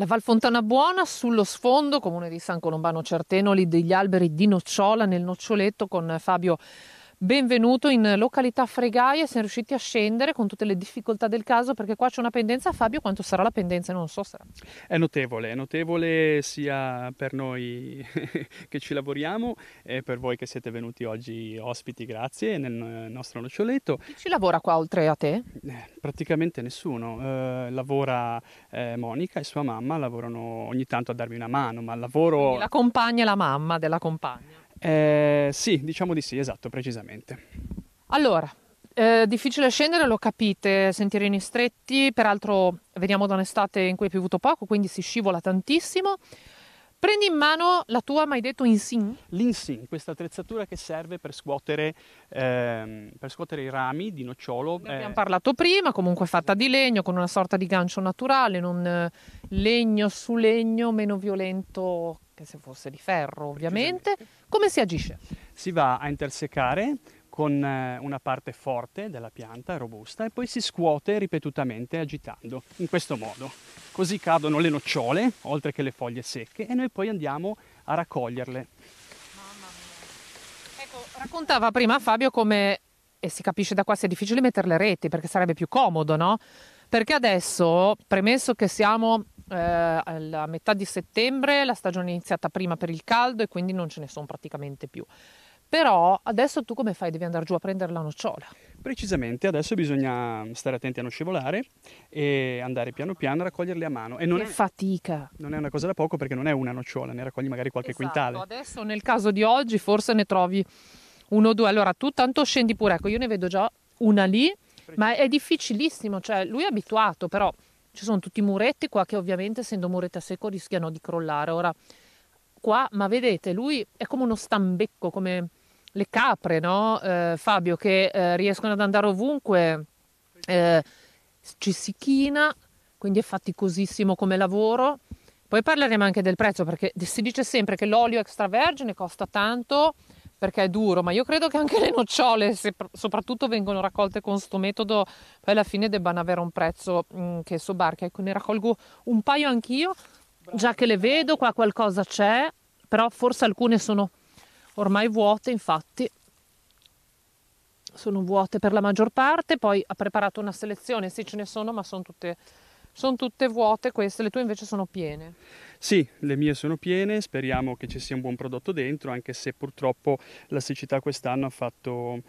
La Val Fontana Buona sullo sfondo, comune di San Colombano Certenoli, degli alberi di nocciola nel noccioletto con Fabio benvenuto in località Fregaie, siamo riusciti a scendere con tutte le difficoltà del caso perché qua c'è una pendenza, Fabio quanto sarà la pendenza non so sarà. È notevole, è notevole sia per noi che ci lavoriamo e per voi che siete venuti oggi ospiti, grazie, nel nostro noccioletto. Chi ci lavora qua oltre a te? Eh, praticamente nessuno, eh, lavora eh, Monica e sua mamma, lavorano ogni tanto a darmi una mano, ma il lavoro... la compagna e la mamma della compagna. Eh, sì, diciamo di sì, esatto, precisamente. Allora, eh, difficile scendere, lo capite, sentierini stretti, peraltro veniamo da un'estate in cui è piovuto poco, quindi si scivola tantissimo. Prendi in mano la tua, mai detto, insin? L'insin, questa attrezzatura che serve per scuotere, ehm, per scuotere i rami di nocciolo. Ne eh. abbiamo eh... parlato prima, comunque fatta di legno, con una sorta di gancio naturale, non eh, legno su legno, meno violento anche se fosse di ferro ovviamente, come si agisce? Si va a intersecare con eh, una parte forte della pianta, robusta, e poi si scuote ripetutamente agitando, in questo modo. Così cadono le nocciole, oltre che le foglie secche, e noi poi andiamo a raccoglierle. Mamma mia. Ecco, raccontava prima Fabio come, e si capisce da qua, sia difficile mettere le reti, perché sarebbe più comodo, no? Perché adesso, premesso che siamo eh, alla metà di settembre la stagione è iniziata prima per il caldo e quindi non ce ne sono praticamente più. Però adesso tu come fai? Devi andare giù a prendere la nocciola. Precisamente, adesso bisogna stare attenti a non scivolare e andare piano piano a raccoglierle a mano. E non che è, fatica! Non è una cosa da poco perché non è una nocciola, ne raccogli magari qualche esatto. quintale. Adesso nel caso di oggi forse ne trovi uno o due. Allora tu tanto scendi pure, ecco io ne vedo già una lì, ma è difficilissimo, cioè lui è abituato però ci sono tutti i muretti qua che ovviamente essendo muretti a secco rischiano di crollare. Ora qua, ma vedete, lui è come uno stambecco, come le capre, no? Eh, Fabio, che eh, riescono ad andare ovunque, eh, ci si china, quindi è faticosissimo come lavoro. Poi parleremo anche del prezzo, perché si dice sempre che l'olio extravergine costa tanto, perché è duro, ma io credo che anche le nocciole, se soprattutto vengono raccolte con questo metodo, poi alla fine debbano avere un prezzo mh, mm, che sobbarca. Ecco, ne raccolgo un paio anch'io, già che le vedo, qua qualcosa c'è, però forse alcune sono ormai vuote, infatti sono vuote per la maggior parte, poi ha preparato una selezione, sì ce ne sono, ma sono tutte sono tutte vuote queste, le tue invece sono piene. Sì, le mie sono piene, speriamo che ci sia un buon prodotto dentro, anche se purtroppo la siccità quest'anno ha fatto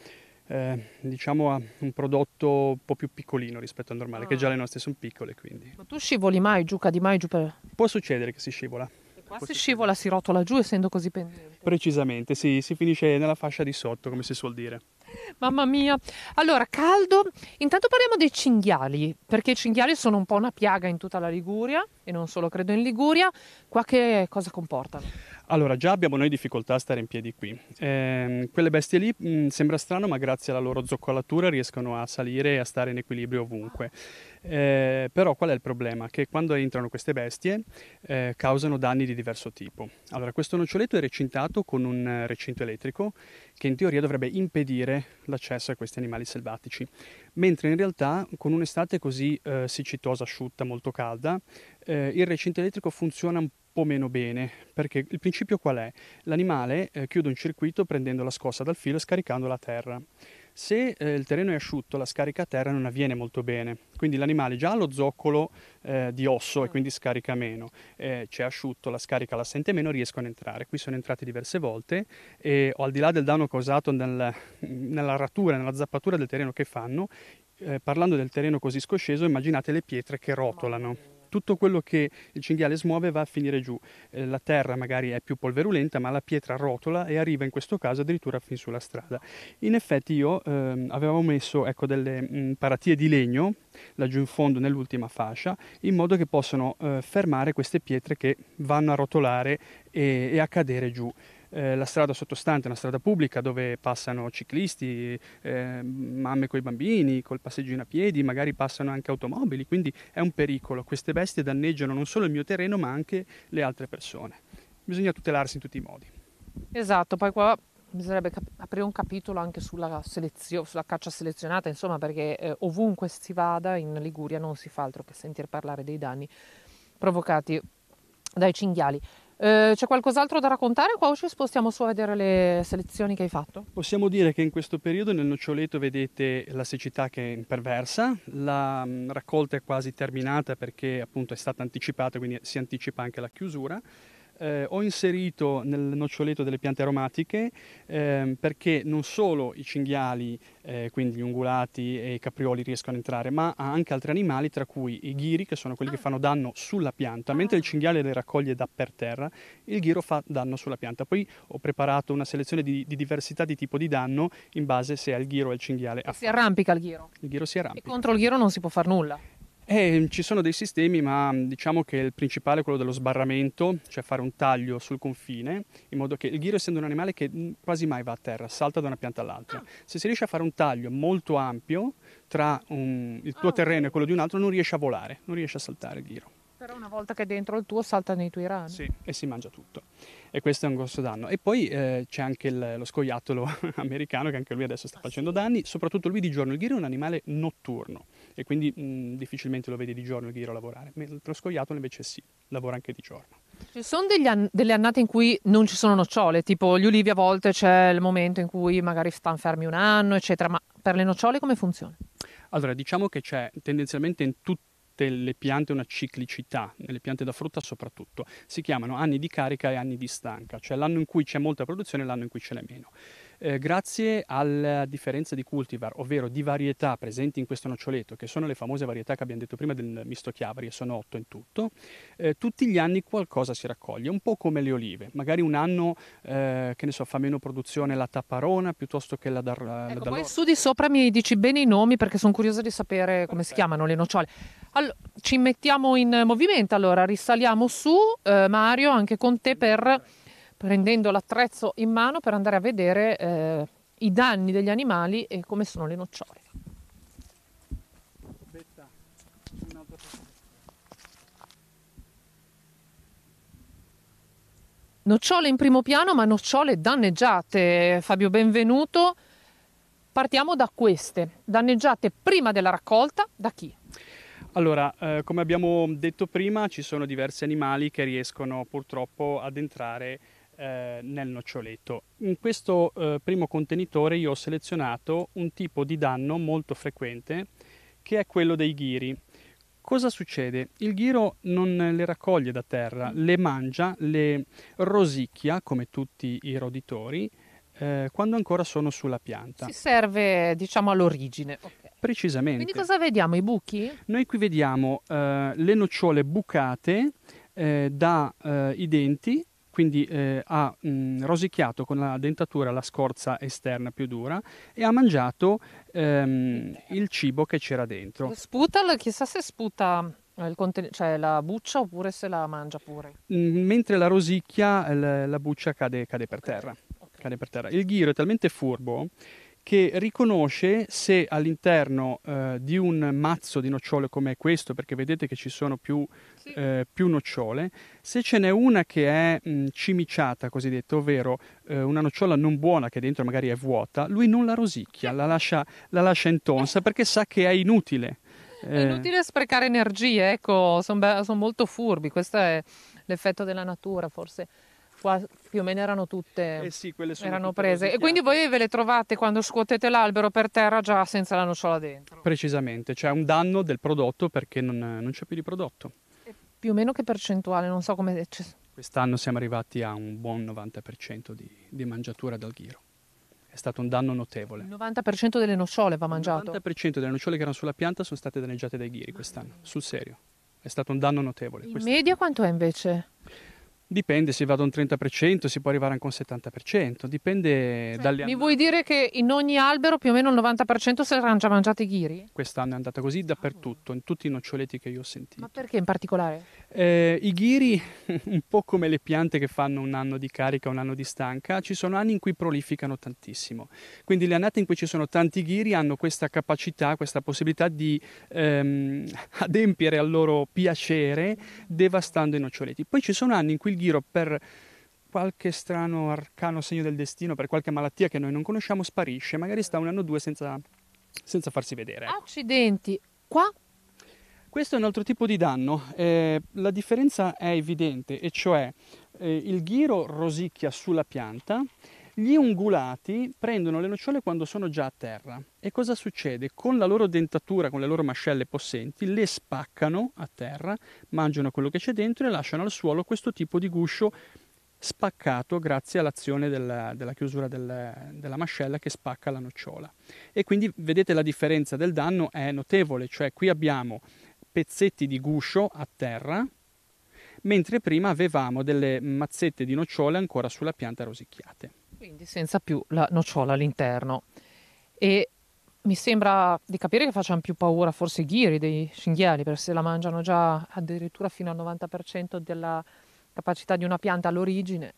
eh, diciamo un prodotto un po' più piccolino rispetto al normale, ah. che già le nostre sono piccole quindi. Ma tu scivoli mai giù, cadi mai giù per... Può succedere che si scivola. qua si scivola, si rotola giù essendo così pendente. Precisamente, sì, si finisce nella fascia di sotto, come si suol dire. Mamma mia. Allora, caldo. Intanto parliamo dei cinghiali, perché i cinghiali sono un po' una piaga in tutta la Liguria e non solo credo in Liguria. Qua che cosa comportano? Allora, già abbiamo noi difficoltà a stare in piedi qui. Eh, quelle bestie lì mh, mm, sembra strano, ma grazie alla loro zoccolatura riescono a salire e a stare in equilibrio ovunque. Eh, però qual è il problema? Che quando entrano queste bestie eh, causano danni di diverso tipo. Allora, questo noccioletto è recintato con un eh, recinto elettrico che in teoria dovrebbe impedire l'accesso a questi animali selvatici, mentre in realtà con un'estate così eh, siccitosa, asciutta, molto calda, eh, il recinto elettrico funziona un po' o meno bene, perché il principio qual è? L'animale eh, chiude un circuito prendendo la scossa dal filo e scaricando la terra. Se eh, il terreno è asciutto, la scarica a terra non avviene molto bene, quindi l'animale già ha lo zoccolo eh, di osso e mm. quindi scarica meno, eh, c'è asciutto, la scarica la sente meno, riescono ad entrare. Qui sono entrati diverse volte e al di là del danno causato nel, nella ratura, nella zappatura del terreno che fanno, eh, parlando del terreno così scosceso, immaginate le pietre che rotolano tutto quello che il cinghiale smuove va a finire giù. Eh, la terra magari è più polverulenta, ma la pietra rotola e arriva in questo caso addirittura fin sulla strada. In effetti io ehm, avevo messo ecco, delle mh, mm, paratie di legno laggiù in fondo nell'ultima fascia, in modo che possano eh, fermare queste pietre che vanno a rotolare e, e a cadere giù. Eh, la strada sottostante è una strada pubblica dove passano ciclisti, eh, mamme con i bambini, col passeggino a piedi, magari passano anche automobili, quindi è un pericolo. Queste bestie danneggiano non solo il mio terreno ma anche le altre persone. Bisogna tutelarsi in tutti i modi. Esatto, poi qua bisognerebbe cap- aprire un capitolo anche sulla, selezio- sulla caccia selezionata, insomma, perché eh, ovunque si vada in Liguria non si fa altro che sentire parlare dei danni provocati dai cinghiali. Eh, c'è qualcos'altro da raccontare qua o ci spostiamo su a vedere le selezioni che hai fatto? Possiamo dire che in questo periodo nel noccioleto vedete la siccità che è imperversa, la mm, raccolta è quasi terminata perché appunto è stata anticipata, quindi si anticipa anche la chiusura eh, ho inserito nel noccioleto delle piante aromatiche eh, perché non solo i cinghiali, eh, quindi gli ungulati e i caprioli riescono a entrare, ma anche altri animali, tra cui i ghiri, che sono quelli che ah. fanno danno sulla pianta, mentre il ah. cinghiale le raccoglie da per terra, il ghiro fa danno sulla pianta. Poi ho preparato una selezione di, di diversità di tipo di danno in base se è il ghiro o il cinghiale. si arrampica il ghiro. Il ghiro si arrampica. E contro il ghiro non si può fare nulla. Eh, mm, ci sono dei sistemi, ma mm, diciamo che il principale è quello dello sbarramento, cioè fare un taglio sul confine, in modo che il ghiro, essendo un animale che mm, quasi mai va a terra, salta da una pianta all'altra. Ah. Se si riesce a fare un taglio molto ampio tra un, il tuo ah, terreno e quello di un altro, non riesce a volare, non riesce a saltare il ghiro. Però una volta che è dentro il tuo saltano i tuoi rami. Sì, e si mangia tutto. E questo è un grosso danno. E poi eh, c'è anche il, lo scoiattolo americano che anche lui adesso sta ah, facendo danni, soprattutto lui di giorno. Il ghiro è un animale notturno e quindi mh, difficilmente lo vedi di giorno il ghiro lavorare, mentre lo scoiattolo invece sì, lavora anche di giorno. Ci sono an- delle annate in cui non ci sono nocciole, tipo gli ulivi a volte c'è il momento in cui magari stanno fermi un anno, eccetera, ma per le nocciole come funziona? Allora, diciamo che c'è tendenzialmente in tutti le piante una ciclicità, nelle piante da frutta soprattutto. Si chiamano anni di carica e anni di stanca, cioè l'anno in cui c'è molta produzione e l'anno in cui ce n'è meno. Eh, grazie alla differenza di cultivar, ovvero di varietà presenti in questo noccioleto, che sono le famose varietà che abbiamo detto prima del misto chiavari, e sono otto in tutto, eh, tutti gli anni qualcosa si raccoglie, un po' come le olive. Magari un anno, eh, che ne so, fa meno produzione la tapparona piuttosto che la, dar, la ecco, Poi su di sopra mi dici bene i nomi perché sono curiosa di sapere Perfetto. come si chiamano le nocciole. Allora, ci mettiamo in movimento, allora risaliamo su, eh, Mario, anche con te per prendendo l'attrezzo in mano per andare a vedere eh, i danni degli animali e come sono le nocciole. Nocciole in primo piano, ma nocciole danneggiate. Fabio, benvenuto. Partiamo da queste, danneggiate prima della raccolta da chi? Allora, eh, come abbiamo detto prima, ci sono diversi animali che riescono purtroppo ad entrare eh, nel noccioletto. In questo eh, primo contenitore io ho selezionato un tipo di danno molto frequente che è quello dei ghiri. Cosa succede? Il ghiro non le raccoglie da terra, le mangia, le rosicchia come tutti i roditori eh, quando ancora sono sulla pianta. Si serve diciamo all'origine. Okay. Precisamente. Quindi cosa vediamo? I buchi? Noi qui vediamo eh, le nocciole bucate eh, dai eh, denti quindi eh, ha mh, rosicchiato con la dentatura la scorza esterna più dura e ha mangiato ehm, il cibo che c'era dentro. Sputalo, chissà se sputa eh, Conten- cioè la buccia oppure se la mangia pure? Mm, mentre la rosicchia, la, la buccia cade, cade, per terra, okay. cade, per terra. Il ghiro è talmente furbo che riconosce se all'interno eh, di un mazzo di nocciole come questo, perché vedete che ci sono più, sì. eh, più nocciole, se ce n'è una che è mh, cimiciata, cosiddetta, ovvero eh, una nocciola non buona che dentro magari è vuota, lui non la rosicchia, la lascia, la lascia intonsa perché sa che è inutile. È eh. inutile sprecare energie, ecco, sono be- son molto furbi, questo è l'effetto della natura forse qua più o meno erano tutte eh sì, erano prese. E quindi voi ve le trovate quando scuotete l'albero per terra già senza la nocciola dentro? Precisamente, c'è un danno del prodotto perché non, non c'è più di prodotto. E più o meno che percentuale? Non so come... Quest'anno siamo arrivati a un buon 90% di, di mangiatura dal ghiro. È stato un danno notevole. Il 90% delle nocciole va mangiato? Il 90% delle nocciole che erano sulla pianta sono state danneggiate dai ghiri quest'anno, sul serio. È stato un danno notevole. In quest'anno. media quanto è invece? Dipende se vado a un 30%, si può arrivare anche a un 70%, dipende cioè, dalle... Mi vuoi dire che in ogni albero più o meno il 90% saranno già mangiati i ghiri? Quest'anno è andata così ah, dappertutto, in tutti i noccioleti che io ho sentito. Ma perché in particolare? Eh, I ghiri, un po' come le piante che fanno un anno di carica, un anno di stanca, ci sono anni in cui prolificano tantissimo. Quindi le annate in cui ci sono tanti ghiri hanno questa capacità, questa possibilità di ehm, adempiere al loro piacere devastando i noccioleti. Poi ci sono anni in cui il ghiro per qualche strano arcano segno del destino, per qualche malattia che noi non conosciamo, sparisce, magari sta un anno o due senza, senza farsi vedere. Ecco. Accidenti, qua questo è un altro tipo di danno, eh, la differenza è evidente, e cioè eh, il ghiro rosicchia sulla pianta, gli ungulati prendono le nocciole quando sono già a terra e cosa succede? Con la loro dentatura, con le loro mascelle possenti, le spaccano a terra, mangiano quello che c'è dentro e lasciano al suolo questo tipo di guscio spaccato grazie all'azione della, della chiusura del, della mascella che spacca la nocciola. E quindi vedete la differenza del danno è notevole, cioè qui abbiamo pezzetti di guscio a terra, mentre prima avevamo delle mazzette di nocciole ancora sulla pianta rosicchiate. Quindi senza più la nocciola all'interno. E mi sembra di capire che facciano più paura forse i ghiri dei cinghiali, perché se la mangiano già addirittura fino al 90% della capacità di una pianta all'origine.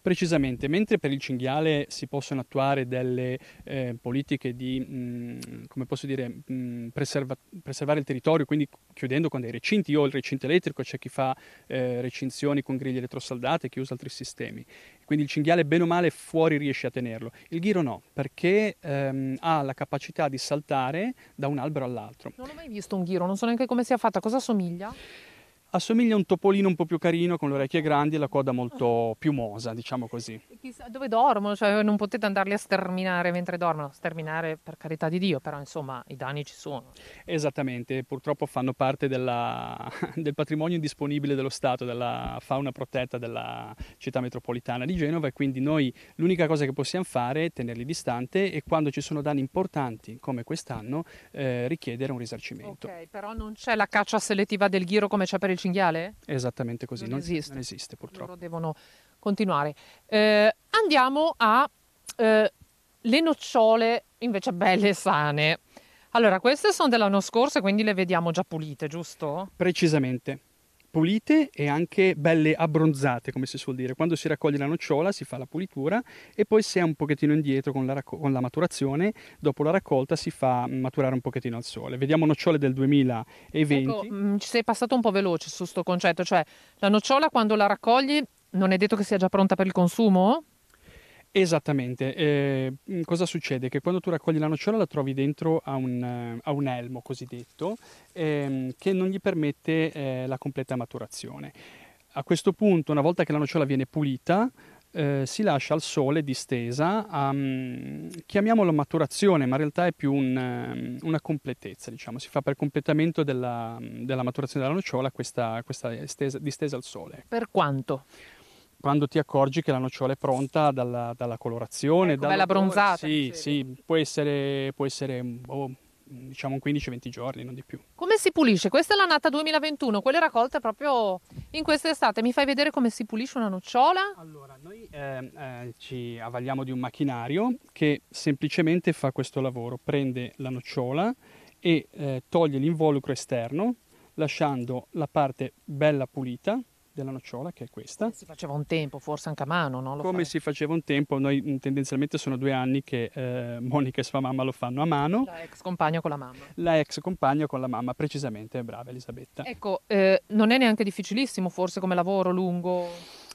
Precisamente, mentre per il cinghiale si possono attuare delle eh, politiche di, mh, mm, come posso dire, mh, mm, preserva- preservare il territorio, quindi chiudendo con dei recinti, io ho il recinto elettrico, c'è chi fa eh, recinzioni con griglie elettrosaldate, chi usa altri sistemi, quindi il cinghiale bene o male fuori riesce a tenerlo, il ghiro no, perché ehm, ha la capacità di saltare da un albero all'altro. Non ho mai visto un ghiro, non so neanche come sia fatta, cosa somiglia? assomiglia a un topolino un po' più carino con le orecchie grandi e la coda molto piumosa, diciamo così. Chissà dove dormono, cioè non potete andarli a sterminare mentre dormono, sterminare per carità di Dio, però insomma i danni ci sono. Esattamente, purtroppo fanno parte della, del patrimonio indisponibile dello Stato, della fauna protetta della città metropolitana di Genova e quindi noi l'unica cosa che possiamo fare è tenerli distante e quando ci sono danni importanti come quest'anno eh, richiedere un risarcimento. Ok, però non c'è la caccia selettiva del ghiro come c'è per il cinghiale? Esattamente così, non, non, esiste. non esiste. purtroppo. Loro devono continuare. Eh, andiamo a eh, le nocciole invece belle e sane. Allora, queste sono dell'anno scorso, quindi le vediamo già pulite, giusto? Precisamente pulite e anche belle abbronzate, come si suol dire. Quando si raccoglie la nocciola si fa la pulitura e poi se è un pochettino indietro con la, racco- con la maturazione, dopo la raccolta si fa mm, maturare un pochettino al sole. Vediamo nocciole del 2020. Ecco, mm, ci sei passato un po' veloce su questo concetto, cioè la nocciola quando la raccogli non è detto che sia già pronta per il consumo? Esattamente, eh, cosa succede? Che quando tu raccogli la nocciola la trovi dentro a un, eh, a un elmo cosiddetto ehm, che non gli permette eh, la completa maturazione. A questo punto, una volta che la nocciola viene pulita, eh, si lascia al sole distesa a, um, chiamiamola maturazione, ma in realtà è più un, ehm, una completezza, diciamo, si fa per completamento della, della maturazione della nocciola questa, questa estesa, distesa al sole. Per quanto? quando ti accorgi che la nocciola è pronta dalla, dalla colorazione. Eh, dalla bronzata. Sì, sì, può essere, può essere oh, diciamo 15-20 giorni, non di più. Come si pulisce? Questa è l'annata 2021, quella è raccolta proprio in quest'estate. Mi fai vedere come si pulisce una nocciola? Allora, noi eh, eh, ci avvaliamo di un macchinario che semplicemente fa questo lavoro, prende la nocciola e eh, toglie l'involucro esterno, lasciando la parte bella pulita della nocciola, che è questa. Si faceva un tempo, forse anche a mano, no? Lo Come fai? si faceva un tempo, noi mm, tendenzialmente sono due anni che eh, Monica e sua mamma lo fanno a mano. La ex compagna con la mamma. La ex compagna con la mamma, precisamente, brava Elisabetta. Ecco, eh, non è neanche difficilissimo forse come lavoro lungo?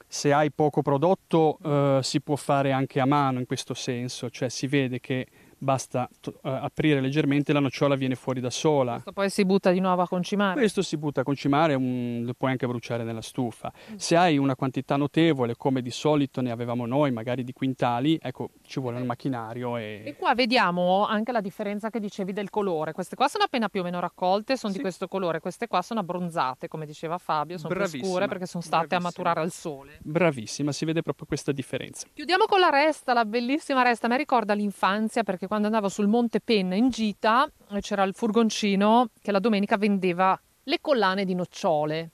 Se hai poco prodotto eh, si può fare anche a mano in questo senso, cioè si vede che basta uh, aprire leggermente la nocciola viene fuori da sola. Questo poi si butta di nuovo a concimare? Questo si butta a concimare, um, lo puoi anche bruciare nella stufa. Mm. Se hai una quantità notevole, come di solito ne avevamo noi, magari di quintali, ecco, ci vuole un macchinario. E... e qua vediamo anche la differenza che dicevi del colore. Queste qua sono appena più o meno raccolte, sono sì. di questo colore. Queste qua sono abbronzate, come diceva Fabio, sono più scure perché sono state Bravissima. a maturare al sole. Bravissima, si vede proprio questa differenza. Chiudiamo con la resta, la bellissima resta. A me ricorda l'infanzia perché quando andavo sul Monte Penna in gita c'era il furgoncino che la domenica vendeva le collane di nocciole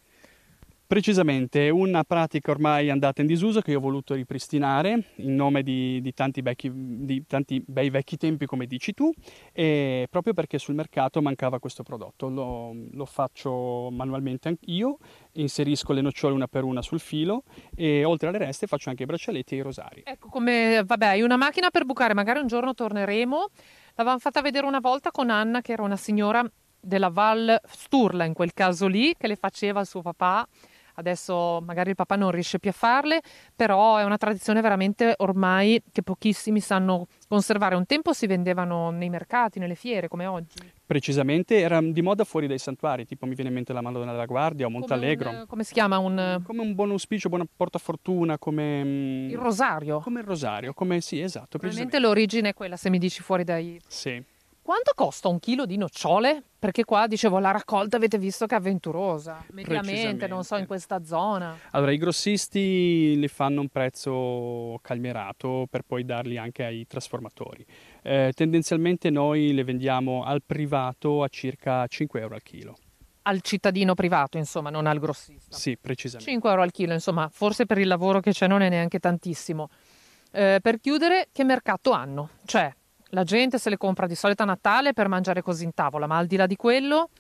Precisamente, una pratica ormai andata in disuso che io ho voluto ripristinare in nome di, di, tanti, vecchi, di tanti, bei vecchi tempi, come dici tu, proprio perché sul mercato mancava questo prodotto. Lo, lo faccio manualmente anch'io, inserisco le nocciole una per una sul filo e oltre alle reste faccio anche i braccialetti e i rosari. Ecco, come, vabbè, hai una macchina per bucare, magari un giorno torneremo. L'avevamo fatta vedere una volta con Anna, che era una signora della Val Sturla in quel caso lì, che le faceva suo papà Adesso magari il papà non riesce più a farle, però è una tradizione veramente ormai che pochissimi sanno conservare. Un tempo si vendevano nei mercati, nelle fiere, come oggi. Precisamente, era di moda fuori dai santuari, tipo mi viene in mente la Madonna della Guardia o Montalegro. Come, un, come si chiama? Un... Mm, come un buon auspicio, buona portafortuna, come... Mm, il rosario. Come il rosario, come sì, esatto. Probabilmente l'origine è quella, se mi dici fuori dai... Sì. Quanto costa un chilo di nocciole? Perché qua dicevo la raccolta avete visto che è avventurosa, mediamente, non so, in questa zona. Allora, i grossisti li fanno a un prezzo calmerato per poi darli anche ai trasformatori. Eh, tendenzialmente noi le vendiamo al privato a circa 5 euro al chilo al cittadino privato, insomma, non al grossista. Sì, precisamente. 5 euro al chilo, insomma, forse per il lavoro che c'è non è neanche tantissimo. Eh, per chiudere, che mercato hanno? Cioè, la gente se le compra di solito a Natale per mangiare così in tavola, ma al di là di quello...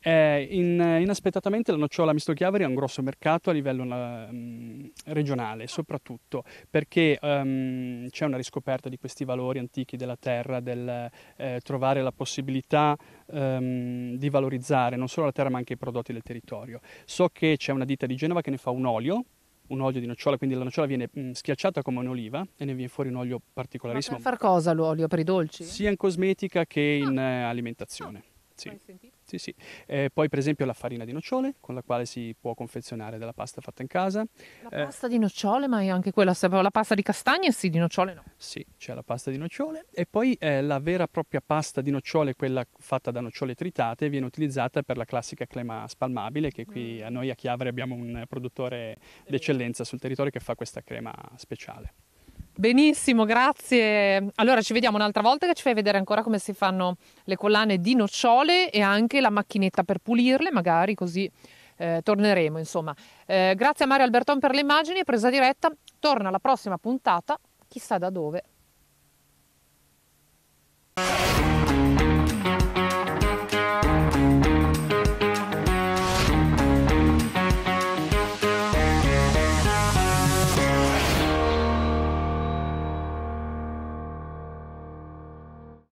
Eh, in, inaspettatamente la nocciola misto chiavari è un grosso mercato a livello um, regionale, soprattutto perché um, c'è una riscoperta di questi valori antichi della terra, del eh, trovare la possibilità um, di valorizzare non solo la terra ma anche i prodotti del territorio. So che c'è una ditta di Genova che ne fa un olio un olio di nocciola, quindi la nocciola viene mh, mm, schiacciata come un'oliva e ne viene fuori un olio particolarissimo. Ma per far cosa l'olio? Per i dolci? Sia in cosmetica che in eh, alimentazione. Ah, sì. Sì, sì. Eh, poi per esempio la farina di nocciole con la quale si può confezionare della pasta fatta in casa. La eh, pasta di nocciole, ma è anche quella, la pasta di castagne sì, di nocciole no. Sì, c'è la pasta di nocciole e poi eh, la vera e propria pasta di nocciole, quella fatta da nocciole tritate, viene utilizzata per la classica crema spalmabile che qui mm. a noi a Chiavere abbiamo un produttore d'eccellenza sul territorio che fa questa crema speciale. Benissimo, grazie. Allora ci vediamo un'altra volta che ci fai vedere ancora come si fanno le collane di nocciole e anche la macchinetta per pulirle, magari così eh, torneremo. Insomma, eh, grazie a Mario Alberton per le immagini, presa diretta. Torna alla prossima puntata, chissà da dove.